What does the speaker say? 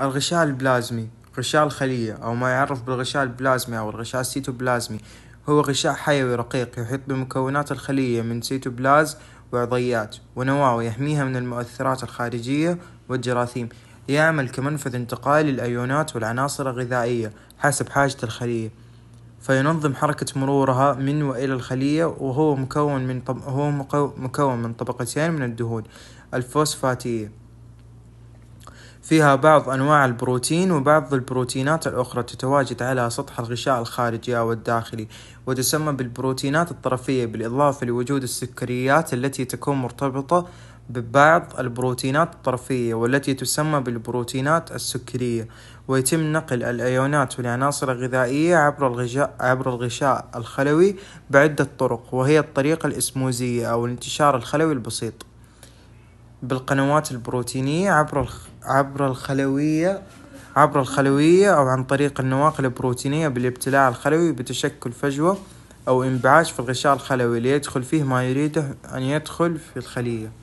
الغشاء البلازمي غشاء الخلية أو ما يعرف بالغشاء البلازمي أو الغشاء السيتوبلازمي هو غشاء حيوي رقيق يحيط بمكونات الخلية من سيتوبلاز وعضيات ونواة ويحميها من المؤثرات الخارجية والجراثيم يعمل كمنفذ انتقالي للأيونات والعناصر الغذائية حسب حاجة الخلية فينظم حركة مرورها من وإلى الخلية وهو مكون من طب... هو مكون من طبقتين من الدهون الفوسفاتية فيها بعض أنواع البروتين وبعض البروتينات الأخرى تتواجد على سطح الغشاء الخارجي أو الداخلي وتسمى بالبروتينات الطرفية بالإضافة لوجود السكريات التي تكون مرتبطة ببعض البروتينات الطرفية والتي تسمى بالبروتينات السكرية ويتم نقل الأيونات والعناصر الغذائية عبر الغشاء عبر الغشاء الخلوي بعدة طرق وهي الطريقة الإسموزية أو الانتشار الخلوي البسيط بالقنوات البروتينية عبر عبر الخلوية عبر الخلوية أو عن طريق النواقل البروتينية بالابتلاع الخلوي بتشكل فجوة أو انبعاج في الغشاء الخلوي ليدخل فيه ما يريده أن يدخل في الخلية